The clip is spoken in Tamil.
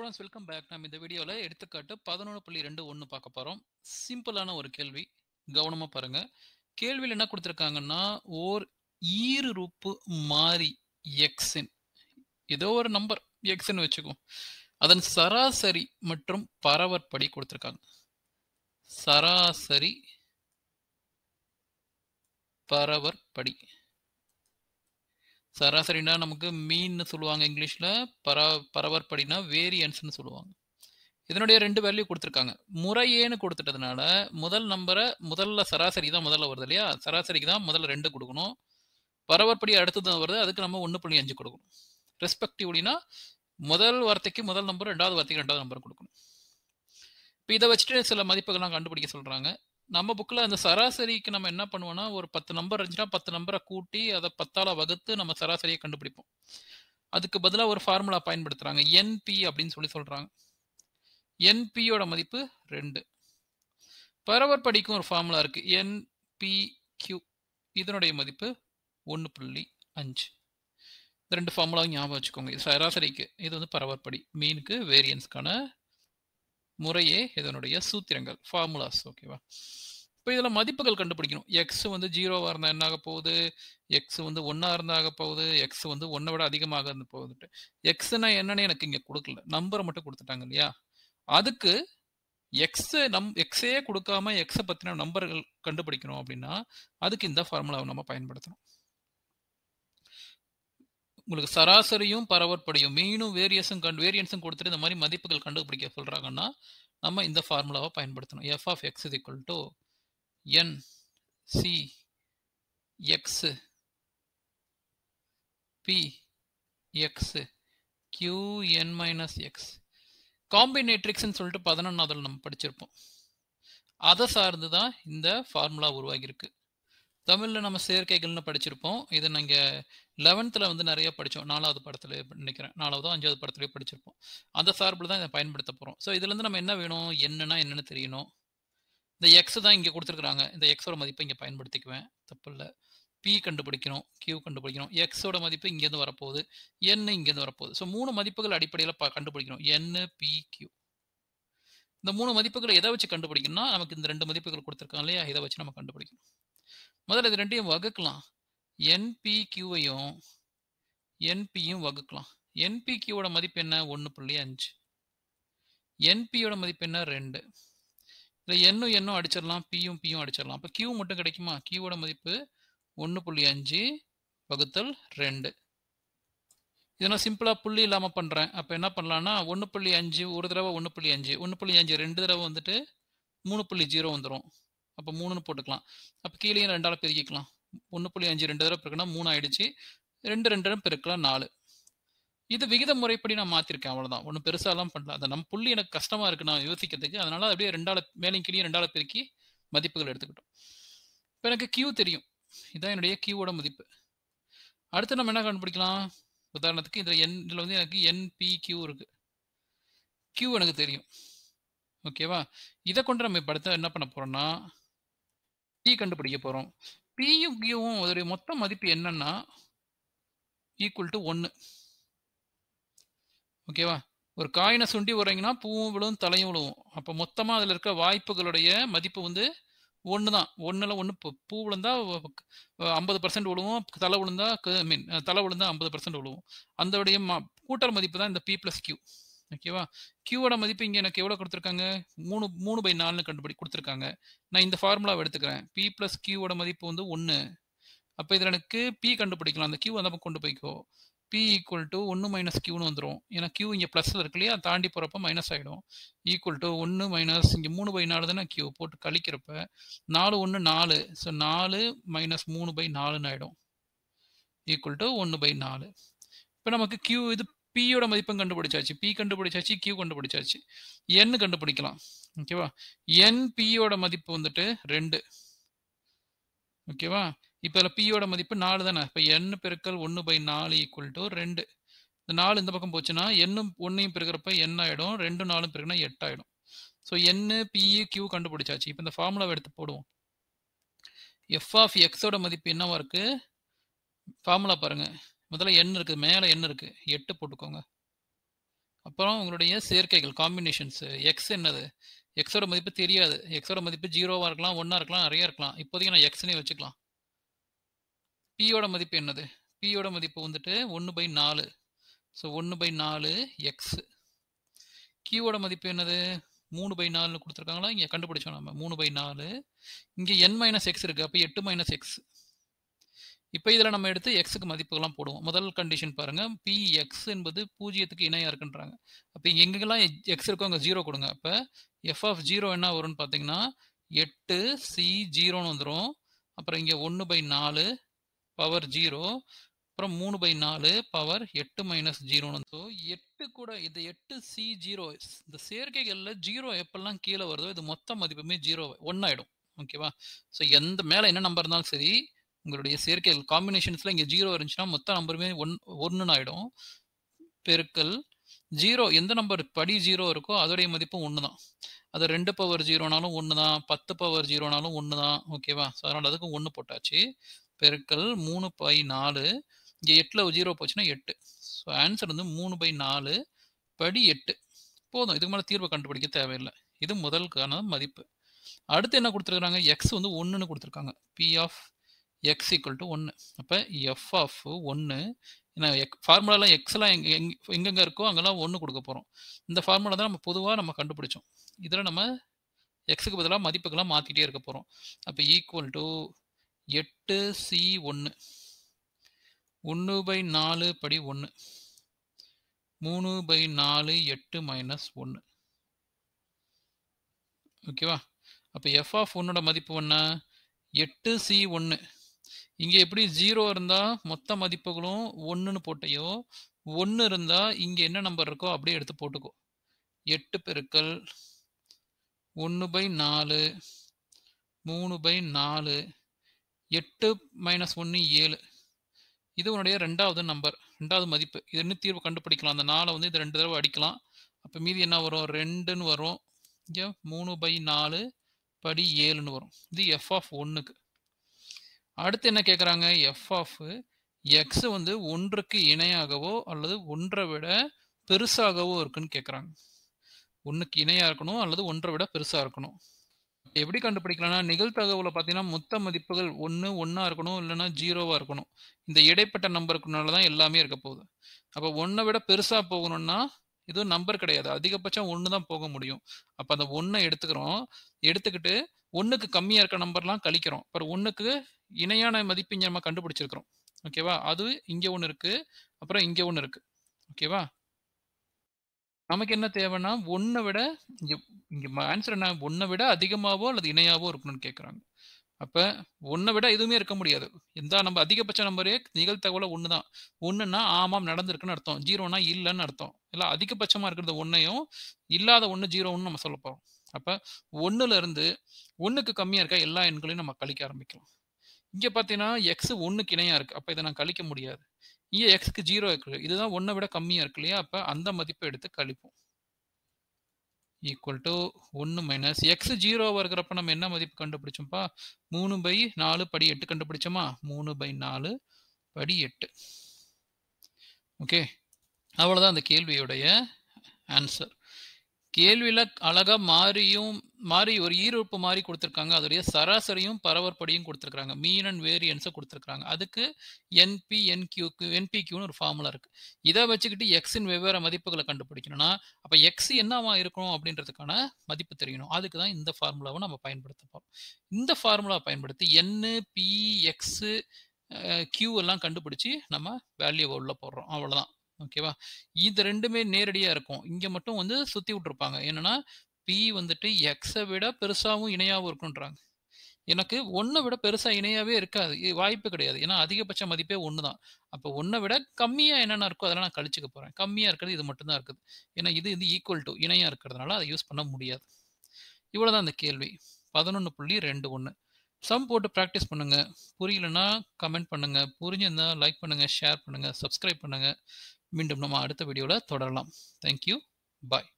ஸ்டூடெண்ட்ஸ் வெல்கம் பேக் நம்ம இந்த வீடியோவில் எடுத்துக்காட்டு பதினொன்று புள்ளி ரெண்டு ஒன்று பார்க்க போகிறோம் சிம்பிளான ஒரு கேள்வி கவனமாக பாருங்கள் கேள்வியில் என்ன கொடுத்துருக்காங்கன்னா ஓர் ஈருறுப்பு மாறி எக்ஸின் ஏதோ ஒரு நம்பர் எக்ஸ்ன்னு வச்சுக்கோ அதன் சராசரி மற்றும் பரவற்படி கொடுத்துருக்காங்க சராசரி பரவற்படி சராசரினா நமக்கு மீன்னு சொல்லுவாங்க இங்கிலீஷில் பரா பரவற்படினா வேரியன்ஸ்னு சொல்லுவாங்க இதனுடைய ரெண்டு வேல்யூ கொடுத்துருக்காங்க முறையேன்னு கொடுத்துட்டதுனால முதல் நம்பரை முதல்ல சராசரி தான் முதல்ல வருது இல்லையா சராசரிக்கு தான் முதல்ல ரெண்டு கொடுக்கணும் பரவற்படி அடுத்தது வருது அதுக்கு நம்ம ஒன்று புள்ளி அஞ்சு கொடுக்கணும் ரெஸ்பெக்டிவ்லினா முதல் வார்த்தைக்கு முதல் நம்பர் ரெண்டாவது வார்த்தைக்கு ரெண்டாவது நம்பர் கொடுக்கணும் இப்போ இதை வச்சுட்டு சில மதிப்புகள்லாம் கண்டுபிடிக்க சொல்கிறாங்க நம்ம புக்கில் அந்த சராசரிக்கு நம்ம என்ன பண்ணுவோம்னா ஒரு பத்து நம்பர் இருந்துச்சுன்னா பத்து நம்பரை கூட்டி அதை பத்தால் வகுத்து நம்ம சராசரியை கண்டுபிடிப்போம் அதுக்கு பதிலாக ஒரு ஃபார்முலா பயன்படுத்துகிறாங்க என்பி அப்படின்னு சொல்லி சொல்கிறாங்க என்பியோட மதிப்பு ரெண்டு பரவர் படிக்கும் ஒரு ஃபார்முலா இருக்குது என்பிக்யூ இதனுடைய மதிப்பு ஒன்று புள்ளி அஞ்சு இந்த ரெண்டு ஃபார்முலாவும் ஞாபகம் வச்சுக்கோங்க இது சராசரிக்கு இது வந்து பரவற்படி மீனுக்கு வேரியன்ஸ்க்கான முறையே இதனுடைய சூத்திரங்கள் ஃபார்முலாஸ் ஓகேவா இப்போ இதில் மதிப்புகள் கண்டுபிடிக்கணும் எக்ஸ் வந்து ஜீரோவாக இருந்தால் என்னாக போகுது எக்ஸ் வந்து ஒன்றா இருந்தாக போகுது எக்ஸ் வந்து ஒன்றை விட அதிகமாக இருந்து போகுதுட்டு எக்ஸ்னால் என்னென்னு எனக்கு இங்கே கொடுக்கல நம்பரை மட்டும் கொடுத்துட்டாங்க இல்லையா அதுக்கு எக்ஸ் நம் எக்ஸையே கொடுக்காம எக்ஸை பற்றின நம்பர்கள் கண்டுபிடிக்கணும் அப்படின்னா அதுக்கு இந்த ஃபார்முலாவை நம்ம பயன்படுத்தணும் உங்களுக்கு சராசரியும் பரவற்படியும் மீனும் வேரியஸும் கண்டு வேரியன்ஸும் கொடுத்துட்டு இந்த மாதிரி மதிப்புகள் கண்டுபிடிக்க சொல்கிறாங்கன்னா நம்ம இந்த ஃபார்முலாவை பயன்படுத்தணும் எஃப் ஆஃப் எக்ஸ் இது equal to N C X P X Q N minus X காம்பினேட்ரிக்ஸ்ன்னு சொல்லிட்டு பதினொன்றாவதில் நம்ம படிச்சிருப்போம் அதை சார்ந்து தான் இந்த ஃபார்முலா உருவாகியிருக்கு தமிழில் நம்ம சேர்க்கைகள்னு படிச்சிருப்போம் இதை நீங்கள் லெவன்த்தில் வந்து நிறைய படித்தோம் நாலாவது படத்தில் நினைக்கிறேன் நாலாவதோ அஞ்சாவது படத்துலேயே படிச்சிருப்போம் அந்த சார்பில் தான் இதை பயன்படுத்த போகிறோம் ஸோ இதுலேருந்து நம்ம என்ன வேணும் என்னன்னா என்னென்னு தெரியணும் இந்த எக்ஸ் தான் இங்கே கொடுத்துருக்குறாங்க இந்த எக்ஸோட மதிப்பை இங்கே பயன்படுத்திக்குவேன் தப்பு இல்லை பி கண்டுபிடிக்கணும் கியூ கண்டுபிடிக்கணும் எக்ஸோட மதிப்பு இங்கேருந்து வரப்போகுது என் இங்கேருந்து வரப்போகுது ஸோ மூணு மதிப்புகள் அடிப்படையில் ப கண்டுபிடிக்கணும் என்ன பி கியூ இந்த மூணு மதிப்புகளை எதை வச்சு கண்டுபிடிக்கணும்னா நமக்கு இந்த ரெண்டு மதிப்புகள் கொடுத்துருக்காங்க இல்லையா இதை வச்சு நம்ம கண்டுபிடிக்கணும் முதல்ல இது ரெண்டையும் வகுக்கலாம் என்பி கியூவையும் என்பியும் வகுக்கலாம் என்பி கியூவோட மதிப்பு என்ன ஒன்று புள்ளி அஞ்சு என்பியோட மதிப்பு என்ன ரெண்டு இதில் என்னும் என்னும் அடிச்சிடலாம் பியும் பியும் அடிச்சிடலாம் அப்போ கியூ மட்டும் கிடைக்குமா கியூவோட மதிப்பு ஒன்று புள்ளி அஞ்சு வகுத்தல் ரெண்டு இதெல்லாம் நான் சிம்பிளாக புள்ளி இல்லாமல் பண்ணுறேன் அப்போ என்ன பண்ணலான்னா ஒன்று புள்ளி அஞ்சு ஒரு தடவை ஒன்று புள்ளி அஞ்சு ஒன்று புள்ளி அஞ்சு ரெண்டு தடவை வந்துட்டு மூணு புள்ளி ஜீரோ வந்துடும் அப்போ மூணுன்னு போட்டுக்கலாம் அப்போ கீழேயும் ரெண்டால் பெருக்கிக்கலாம் ஒன்று புள்ளி அஞ்சு ரெண்டு தடவை பிறக்கணும் மூணு ஆயிடுச்சு ரெண்டு ரெண்டு தடவை பெருக்கலாம் நாலு இது விகித முறைப்படி நான் மாற்றிருக்கேன் அவ்வளோதான் ஒன்றும் பெருசாலாம் பண்ணல அதை நம்ம புள்ளி எனக்கு கஷ்டமாக இருக்குது நான் யோசிக்கிறதுக்கு அதனால் அப்படியே ரெண்டால மேலையும் கீழே ரெண்டால் பெருக்கி மதிப்புகள் எடுத்துக்கிட்டோம் இப்போ எனக்கு கியூ தெரியும் இதான் என்னுடைய கியூவோட மதிப்பு அடுத்து நம்ம என்ன கண்டுபிடிக்கலாம் உதாரணத்துக்கு இதில் என் இதில் வந்து எனக்கு என்பி கியூ இருக்குது கியூ எனக்கு தெரியும் ஓகேவா இதை கொண்டு நம்ம இப்போ அடுத்து என்ன பண்ண போகிறோம்னா பி கண்டுபிடிக்க போகிறோம் பியும் கியூவும் அதோடைய மொத்த மதிப்பு என்னன்னா ஈக்குவல் டு ஒன்று ஓகேவா ஒரு காயினை சுண்டி விடுறீங்கன்னா பூவும் விழுவும் தலையும் விழுவும் அப்போ மொத்தமாக அதில் இருக்க வாய்ப்புகளுடைய மதிப்பு வந்து ஒன்று தான் ஒன்றில் ஒன்று பூ விழுந்தா ஐம்பது பர்சன்ட் விழுவும் தலை விழுந்தா மீன் தலை விழுந்தா ஐம்பது பர்சன்ட் விழுவும் ம கூட்டல் மதிப்பு தான் இந்த பி ப்ளஸ் கியூ ஓகேவா கியூவோட மதிப்பு இங்கே எனக்கு எவ்வளோ கொடுத்துருக்காங்க மூணு மூணு பை நாலுன்னு கண்டுபிடி கொடுத்துருக்காங்க நான் இந்த ஃபார்முலாவை எடுத்துக்கிறேன் பி ப்ளஸ் கியூவோட மதிப்பு வந்து ஒன்று அப்போ இதில் எனக்கு பி கண்டுபிடிக்கலாம் அந்த கியூ அந்த கொண்டு போய்க்கோ பி ஈக்குவல் டு ஒன்று மைனஸ் கியூன்னு வந்துடும் ஏன்னா கியூ இங்கே ப்ளஸில் இருக்கு இல்லையா தாண்டி போகிறப்ப மைனஸ் ஆகிடும் ஈக்குவல் டு ஒன்று மைனஸ் இங்கே மூணு பை நாலு தானே கியூ போட்டு கழிக்கிறப்ப நாலு ஒன்று நாலு ஸோ நாலு மைனஸ் மூணு பை நாலுன்னு ஆகிடும் ஈக்குவல் டு ஒன்று பை நாலு இப்போ நமக்கு கியூ இது பியோட மதிப்பும் கண்டுபிடிச்சாச்சு பி கண்டுபிடிச்சாச்சு கியூ கண்டுபிடிச்சாச்சு என் கண்டுபிடிக்கலாம் ஓகேவா என் பியோட மதிப்பு வந்துட்டு ரெண்டு ஓகேவா இப்போ அதில் பியோட மதிப்பு நாலு தானே இப்போ என் பெருக்கல் ஒன்று பை நாலு ஈக்குவல் டு ரெண்டு இந்த நாலு இந்த பக்கம் போச்சுன்னா என்னும் ஒன்றையும் பெருக்கிறப்ப என் ஆகிடும் ரெண்டு நாலும் பெருக்கினா எட்டாயிடும் ஸோ என் பிஇ கியூ கண்டுபிடிச்சாச்சு இப்போ இந்த ஃபார்முலாவை எடுத்து போடுவோம் எஃப் ஆஃப் எக்ஸோட மதிப்பு என்னவா இருக்குது ஃபார்முலா பாருங்கள் முதல்ல எண் இருக்குது மேலே எண் இருக்குது எட்டு போட்டுக்கோங்க அப்புறம் உங்களுடைய சேர்க்கைகள் காம்பினேஷன்ஸ் எக்ஸ் என்னது எக்ஸோட மதிப்பு தெரியாது எக்ஸோட மதிப்பு ஜீரோவாக இருக்கலாம் ஒன்றா இருக்கலாம் நிறைய இருக்கலாம் இப்போதைக்கு நான் எக்ஸ்னே வச்சுக்கலாம் பியோட மதிப்பு என்னது பியோட மதிப்பு வந்துட்டு ஒன்று பை நாலு ஸோ ஒன்று பை நாலு எக்ஸ் கியூவோட மதிப்பு என்னது மூணு பை நாலுன்னு கொடுத்துருக்காங்களா இங்கே கண்டுபிடிச்சோம் நம்ம மூணு பை நாலு இங்கே என் மைனஸ் எக்ஸ் இருக்குது அப்போ எட்டு மைனஸ் எக்ஸ் இப்போ இதில் நம்ம எடுத்து எக்ஸுக்கு மதிப்புகள்லாம் போடுவோம் முதல் கண்டிஷன் பாருங்கள் பி எக்ஸ் என்பது பூஜ்ஜியத்துக்கு இணையாக இருக்குன்றாங்க அப்போ எங்கெல்லாம் எக்ஸ் இருக்கோ அங்கே ஜீரோ கொடுங்க அப்போ எஃப் ஆஃப் ஜீரோ என்ன வரும்னு பார்த்தீங்கன்னா எட்டு சி ஜீரோன்னு வந்துடும் அப்புறம் இங்கே ஒன்று பை நாலு பவர் ஜீரோ அப்புறம் மூணு பை நாலு பவர் எட்டு மைனஸ் ஜீரோன்னு ஸோ எட்டு கூட இது எட்டு சி ஜீரோ இந்த செயற்கைகளில் ஜீரோ எப்பெல்லாம் கீழே வருதோ இது மொத்த மதிப்புமே ஜீரோ ஒன்றாயிடும் ஆகிடும் ஓகேவா ஸோ எந்த மேலே என்ன நம்பர் இருந்தாலும் சரி உங்களுடைய சேர்க்கை காம்பினேஷன்ஸ்ல இங்க ஜீரோ இருந்துச்சுன்னா மொத்த நம்பருமே ஒன் ஒன்றுன்னு ஆயிடும் பெருக்கல் ஜீரோ எந்த நம்பர் படி ஜீரோ இருக்கோ அதோடைய மதிப்பு ஒன்று தான் அது ரெண்டு பவர் ஜீரோனாலும் ஒன்று தான் பத்து பவர் ஜீரோனாலும் ஒன்று தான் ஓகேவா ஸோ அதனால் அதுக்கு ஒன்று போட்டாச்சு பெருக்கல் மூணு பை நாலு இங்கே எட்டில் ஜீரோ போச்சுன்னா எட்டு ஸோ ஆன்சர் வந்து மூணு பை நாலு படி எட்டு போதும் இதுக்கு மேலே தீர்வை கண்டுபிடிக்க தேவையில்லை இது முதலுக்கான மதிப்பு அடுத்து என்ன கொடுத்துருக்குறாங்க எக்ஸ் வந்து ஒன்றுன்னு கொடுத்துருக்காங்க P of X equal to ஒன்று அப்போ எஃப் ஆஃப் ஒன்று ஏன்னா எக் ஃபார்முலாலாம் எக்ஸ்லாம் எங்கே எங் எங்கெங்கே இருக்கோ அங்கெல்லாம் ஒன்று கொடுக்க போகிறோம் இந்த ஃபார்முலா தான் நம்ம பொதுவாக நம்ம கண்டுபிடிச்சோம் இதில் நம்ம எக்ஸுக்கு பதிலாக மதிப்புக்கெல்லாம் மாற்றிக்கிட்டே இருக்க போகிறோம் அப்போ ஈக்குவல் டு எட்டு சி ஒன்று ஒன்று பை நாலு படி ஒன்று மூணு பை நாலு எட்டு மைனஸ் ஒன்று ஓகேவா அப்போ எஃப் ஆஃப் ஒன்னோட மதிப்பு என்ன எட்டு சி ஒன்று இங்கே எப்படி ஜீரோ இருந்தால் மொத்த மதிப்புகளும் ஒன்றுன்னு போட்டையோ ஒன்று இருந்தால் இங்கே என்ன நம்பர் இருக்கோ அப்படியே எடுத்து போட்டுக்கோ எட்டு பெருக்கள் ஒன்று பை நாலு மூணு பை நாலு எட்டு மைனஸ் ஒன்று ஏழு இது உன்னுடைய ரெண்டாவது நம்பர் ரெண்டாவது மதிப்பு இது என்ன தீர்வு கண்டுபிடிக்கலாம் அந்த நாளை வந்து இது ரெண்டு தடவை அடிக்கலாம் அப்போ மீதி என்ன வரும் ரெண்டுன்னு வரும் இங்கே மூணு பை நாலு படி ஏழுன்னு வரும் இது எஃப் ஆஃப் ஒன்றுக்கு அடுத்து என்ன கேட்குறாங்க எஃப் ஆஃப் எக்ஸ் வந்து ஒன்றுக்கு இணையாகவோ அல்லது ஒன்றை விட பெருசாகவோ இருக்குன்னு கேட்குறாங்க ஒன்றுக்கு இணையாக இருக்கணும் அல்லது ஒன்றை விட பெருசாக இருக்கணும் எப்படி கண்டுபிடிக்கலன்னா நிகழ்த்தகவில் பார்த்தீங்கன்னா மொத்த மதிப்புகள் ஒன்று ஒன்றா இருக்கணும் இல்லைன்னா ஜீரோவாக இருக்கணும் இந்த இடைப்பட்ட நம்பருக்குனால தான் எல்லாமே இருக்க போகுது அப்போ ஒன்றை விட பெருசாக போகணும்னா இதுவும் நம்பர் கிடையாது அதிகபட்சம் ஒன்று தான் போக முடியும் அப்போ அந்த ஒன்றை எடுத்துக்கிறோம் எடுத்துக்கிட்டு ஒன்றுக்கு கம்மியாக இருக்க நம்பர்லாம் கழிக்கிறோம் அப்புறம் ஒன்றுக்கு இணையான மதிப்பு இங்கே நம்ம கண்டுபிடிச்சிருக்கிறோம் ஓகேவா அது இங்கே ஒன்று இருக்குது அப்புறம் இங்கே ஒன்று இருக்குது ஓகேவா நமக்கு என்ன தேவைன்னா ஒன்றை விட இங்கே இங்கே ஆன்சர் என்ன ஒன்றை விட அதிகமாகவோ அல்லது இணையாவோ இருக்கணும்னு கேட்குறாங்க அப்போ ஒன்றை விட எதுவுமே இருக்க முடியாது எந்த நம்ம அதிகபட்ச நம்பரே நிகழ்த்தகவலை ஒன்று தான் ஒன்றுன்னா ஆமாம் நடந்திருக்குன்னு அர்த்தம் ஜீரோனா இல்லைன்னு அர்த்தம் இல்லை அதிகபட்சமாக இருக்கிறது ஒன்றையும் இல்லாத ஒன்று ஜீரோன்னு நம்ம சொல்ல அப்போ ஒன்றுலேருந்து ஒன்றுக்கு கம்மியாக இருக்க எல்லா எண்களையும் நம்ம கழிக்க ஆரம்பிக்கலாம் இங்கே பார்த்தீங்கன்னா எக்ஸ் ஒன்றுக்கு இணையாக இருக்குது அப்போ இதை நான் கழிக்க முடியாது இங்கே எக்ஸ்க்கு ஜீரோ இருக்குது இதுதான் ஒன்றை விட கம்மியாக இருக்கு இல்லையா அப்போ அந்த மதிப்பை எடுத்து கழிப்போம் ஈக்குவல் டு ஒன்று மைனஸ் எக்ஸ் ஜீரோவாக இருக்கிறப்ப நம்ம என்ன மதிப்பு கண்டுபிடிச்சோம்ப்பா மூணு பை நாலு படி எட்டு கண்டுபிடிச்சோமா மூணு பை நாலு படி எட்டு ஓகே அவ்வளோதான் அந்த கேள்வியுடைய ஆன்சர் கேள்வியில் அழகாக மாறியும் மாறி ஒரு ஈரோப்பு மாறி கொடுத்துருக்காங்க அதோடைய சராசரியும் பரவற்படியும் கொடுத்துருக்காங்க மீன் அண்ட் வேரியன்ஸை கொடுத்துருக்காங்க அதுக்கு என்பி என்கியூக்கு என்பிக்யூன்னு ஒரு ஃபார்முலா இருக்குது இதை வச்சுக்கிட்டு எக்ஸின் வெவ்வேறு மதிப்புகளை கண்டுபிடிக்கணும்னா அப்போ எக்ஸ் என்னவா இருக்கணும் அப்படின்றதுக்கான மதிப்பு தெரியணும் அதுக்கு தான் இந்த ஃபார்முலாவை நம்ம பயன்படுத்த போகிறோம் இந்த ஃபார்முலா பயன்படுத்தி என்னு பி எக்ஸு கியூ எல்லாம் கண்டுபிடிச்சி நம்ம வேல்யூவை உள்ள போடுறோம் அவ்வளோதான் ஓகேவா இது ரெண்டுமே நேரடியாக இருக்கும் இங்கே மட்டும் வந்து சுற்றி விட்டுருப்பாங்க என்னன்னா பி வந்துட்டு எக்ஸை விட பெருசாகவும் இணையாகவும் இருக்குன்றாங்க எனக்கு ஒன்றை விட பெருசாக இணையாகவே இருக்காது வாய்ப்பு கிடையாது ஏன்னா அதிகபட்ச மதிப்பே ஒன்று தான் அப்போ ஒன்றை விட கம்மியாக என்னென்ன இருக்கோ அதெல்லாம் நான் கழிச்சுக்க போகிறேன் கம்மியாக இருக்கிறது இது மட்டும்தான் இருக்குது ஏன்னா இது இது ஈக்குவல் டு இணையாக இருக்கிறதுனால அதை யூஸ் பண்ண முடியாது தான் அந்த கேள்வி பதினொன்று புள்ளி ரெண்டு ஒன்று சம் போட்டு ப்ராக்டிஸ் பண்ணுங்கள் புரியலன்னா கமெண்ட் பண்ணுங்கள் புரிஞ்சிருந்தால் லைக் பண்ணுங்கள் ஷேர் பண்ணுங்கள் சப்ஸ்கிரைப் பண்ணுங்கள் மீண்டும் நம்ம அடுத்த வீடியோவில் தொடரலாம் தேங்க்யூ பாய்